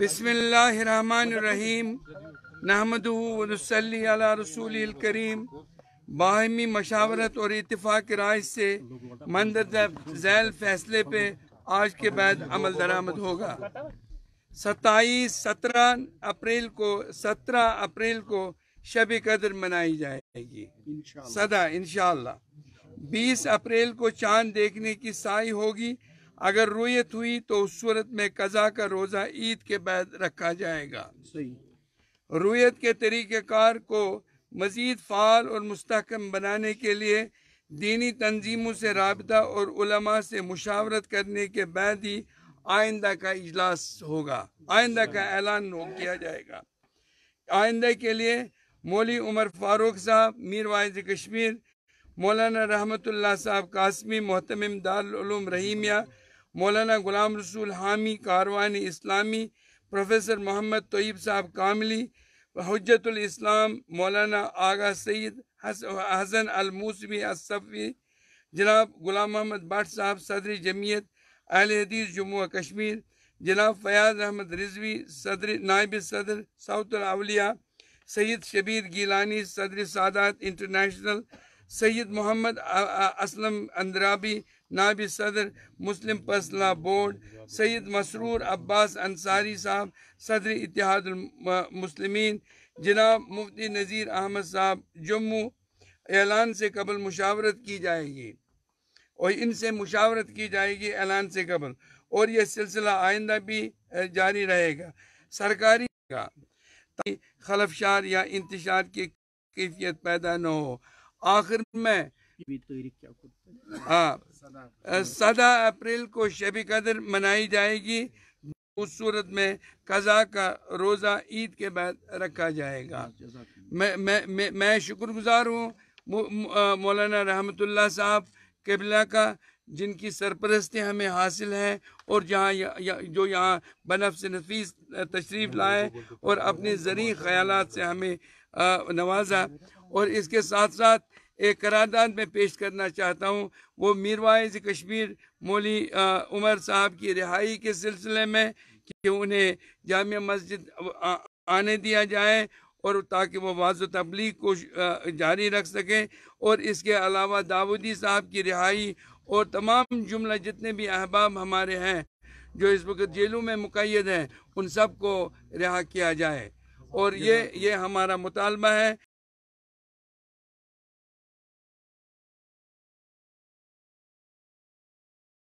بسم اللہ الرحمن الرحیم نحمد رسول الکریم باہمی مشاورت اور اتفاق رائے سے مندر ذیل فیصلے پہ آج کے بعد عمل درآمد ہوگا ستائیس سترہ اپریل کو سترہ اپریل کو شب قدر منائی جائے گی سدا انشاءاللہ بیس اپریل کو چاند دیکھنے کی سائی ہوگی اگر رویت ہوئی تو اس صورت میں قضا کا روزہ عید کے بعد رکھا جائے گا رویت کے طریقہ کار کو مزید فعال اور مستحکم کے لیے دینی تنظیموں سے رابطہ اور علماء سے مشاورت کرنے کے بعد ہی آئندہ کا اجلاس ہوگا آئندہ کا اعلان کیا جائے گا آئندہ کے لیے مولی عمر فاروق صاحب میر وائز کشمیر مولانا رحمت اللہ صاحب قاسمی محتم العلوم رحیمیہ مولانا غلام رسول حامی کاروان اسلامی پروفیسر محمد طیب صاحب کاملی حجت الاسلام مولانا آغا سید حسن الموسوی الصفی جناب غلام محمد بٹ صاحب صدر جمعیت اہل حدیث جموں کشمیر جناب فیاض احمد رضوی صدر نائب صدر سعود الاولیا سید شبیر گیلانی صدر سادات انٹرنیشنل سید محمد اسلم اندرابی صدر مسلم پسلا مسرور عباس انصاری صاحب صدر اتحاد المسلمین جناب مفتی نذیر احمد صاحب جموں اعلان سے قبل مشاورت کی جائے گی اور ان سے مشاورت کی جائے گی اعلان سے قبل اور یہ سلسلہ آئندہ بھی جاری رہے گا سرکاری کا خلفشار یا انتشار کی کیفیت پیدا نہ ہو آخر میں سدا سدہ ہاں، اپریل کو شب قدر منائی جائے گی اس صورت میں قضا کا روزہ عید کے بعد رکھا جائے گا میں شکر گزار ہوں مولانا رحمت اللہ صاحب قبلہ کا جن کی سرپرستی ہمیں حاصل ہیں اور جہاں جو یہاں بنفس نفیس تشریف لائے اور اپنے زرعی خیالات سے ہمیں نوازا اور اس کے ساتھ ساتھ ایک قرارداد میں پیش کرنا چاہتا ہوں وہ میرواعض کشمیر مولی عمر صاحب کی رہائی کے سلسلے میں کہ انہیں جامع مسجد آنے دیا جائے اور تاکہ وہ واضح تبلیغ کو جاری رکھ سکیں اور اس کے علاوہ داودی صاحب کی رہائی اور تمام جملہ جتنے بھی احباب ہمارے ہیں جو اس وقت جیلوں میں مقید ہیں ان سب کو رہا کیا جائے اور یہ یہ ہمارا مطالبہ ہے